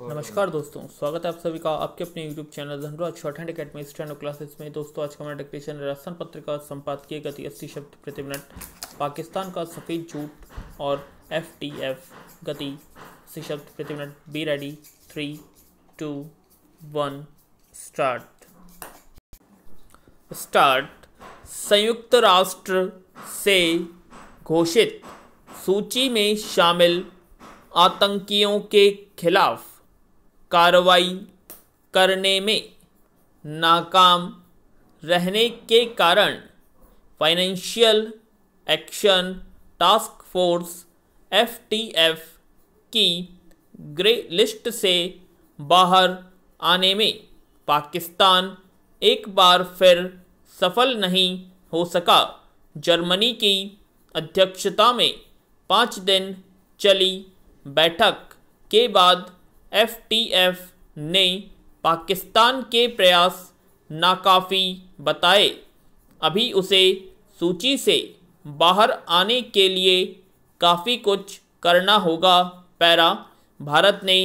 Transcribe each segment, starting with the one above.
नमस्कार दोस्तों स्वागत है आप सभी का आपके अपने YouTube channel Dhanraj shorthand academy stand classes में दोस्तों आज का हमारा डिक्टेशन राजस्थान पत्र का संपादकीय गति अस्सी शब्द प्रति मिनट पाकिस्तान का सफ़ेद जूट और एफ टी एफ गति अस्सी शब्द प्रति minute be ready three two one start start संयुक्त राष्ट्र से घोषित सूची में शामिल आतंकियों के खिलाफ कार्रवाई करने में नाकाम रहने के कारण financial action task force F T F की ग्रे लिस्ट से बाहर आने में पाकिस्तान एक बार फिर सफल नहीं हो सका जर्मनी की अध्यक्षता में पाँच दिन चली बैठक के बाद एफ ने पाकिस्तान के प्रयास नाकाफ़ी बताए अभी उसे सूची से बाहर आने के लिए काफ़ी कुछ करना होगा पैरा भारत ने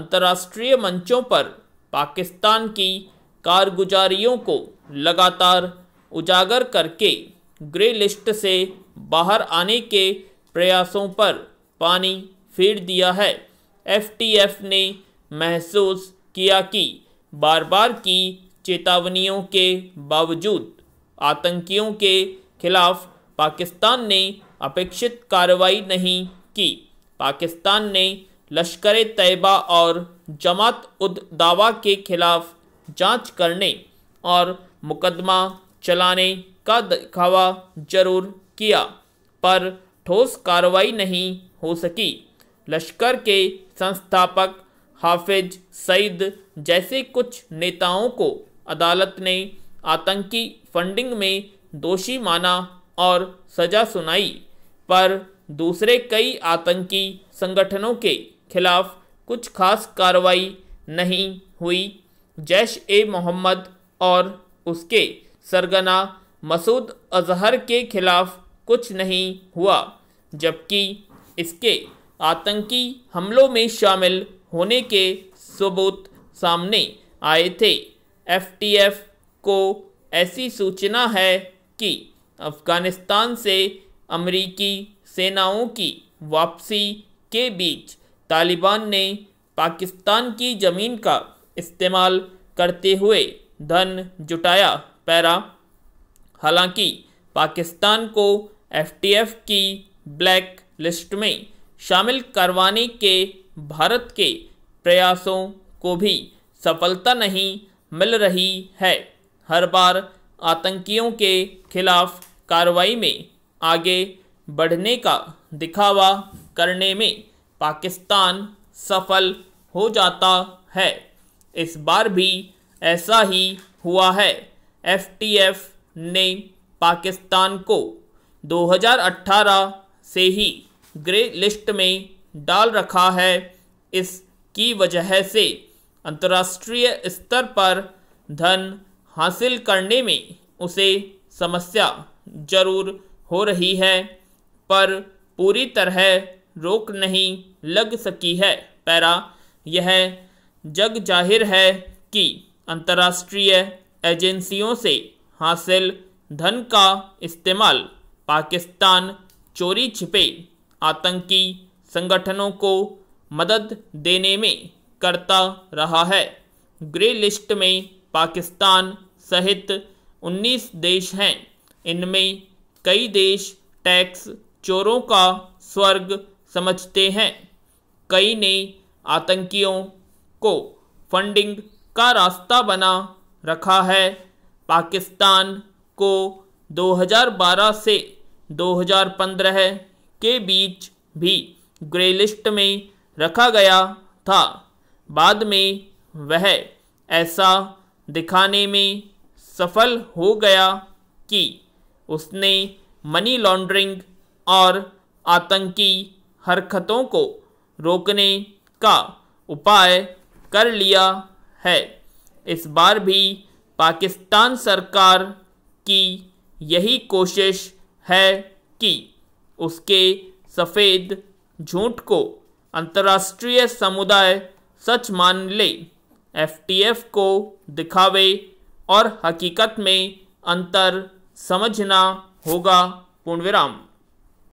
अंतर्राष्ट्रीय मंचों पर पाकिस्तान की कारगुजारियों को लगातार उजागर करके ग्रे लिस्ट से बाहर आने के प्रयासों पर पानी फेर दिया है एफटीएफ ने महसूस किया कि बार बार की चेतावनियों के बावजूद आतंकियों के खिलाफ पाकिस्तान ने अपेक्षित कार्रवाई नहीं की पाकिस्तान ने लश्कर तैयबा और जमात उद दावा के खिलाफ जांच करने और मुकदमा चलाने का दिखावा जरूर किया पर ठोस कार्रवाई नहीं हो सकी लश्कर के संस्थापक हाफिज सईद जैसे कुछ नेताओं को अदालत ने आतंकी फंडिंग में दोषी माना और सजा सुनाई पर दूसरे कई आतंकी संगठनों के खिलाफ कुछ खास कार्रवाई नहीं हुई जैश ए मोहम्मद और उसके सरगना मसूद अजहर के खिलाफ कुछ नहीं हुआ जबकि इसके आतंकी हमलों में शामिल होने के सबूत सामने आए थे एफटीएफ को ऐसी सूचना है कि अफ़गानिस्तान से अमरीकी सेनाओं की वापसी के बीच तालिबान ने पाकिस्तान की ज़मीन का इस्तेमाल करते हुए धन जुटाया पैरा हालांकि पाकिस्तान को एफटीएफ की ब्लैक लिस्ट में शामिल करवाने के भारत के प्रयासों को भी सफलता नहीं मिल रही है हर बार आतंकियों के खिलाफ कार्रवाई में आगे बढ़ने का दिखावा करने में पाकिस्तान सफल हो जाता है इस बार भी ऐसा ही हुआ है एफटीएफ ने पाकिस्तान को 2018 से ही ग्रे लिस्ट में डाल रखा है इसकी वजह से अंतर्राष्ट्रीय स्तर पर धन हासिल करने में उसे समस्या जरूर हो रही है पर पूरी तरह रोक नहीं लग सकी है पैरा यह जग जाहिर है कि अंतर्राष्ट्रीय एजेंसियों से हासिल धन का इस्तेमाल पाकिस्तान चोरी छिपे आतंकी संगठनों को मदद देने में करता रहा है ग्रे लिस्ट में पाकिस्तान सहित 19 देश हैं इनमें कई देश टैक्स चोरों का स्वर्ग समझते हैं कई ने आतंकियों को फंडिंग का रास्ता बना रखा है पाकिस्तान को 2012 से 2015 के बीच भी ग्रे लिस्ट में रखा गया था बाद में वह ऐसा दिखाने में सफल हो गया कि उसने मनी लॉन्ड्रिंग और आतंकी हरकतों को रोकने का उपाय कर लिया है इस बार भी पाकिस्तान सरकार की यही कोशिश है कि उसके सफ़ेद झूठ को अंतर्राष्ट्रीय समुदाय सच मान ले एफ को दिखावे और हकीकत में अंतर समझना होगा विराम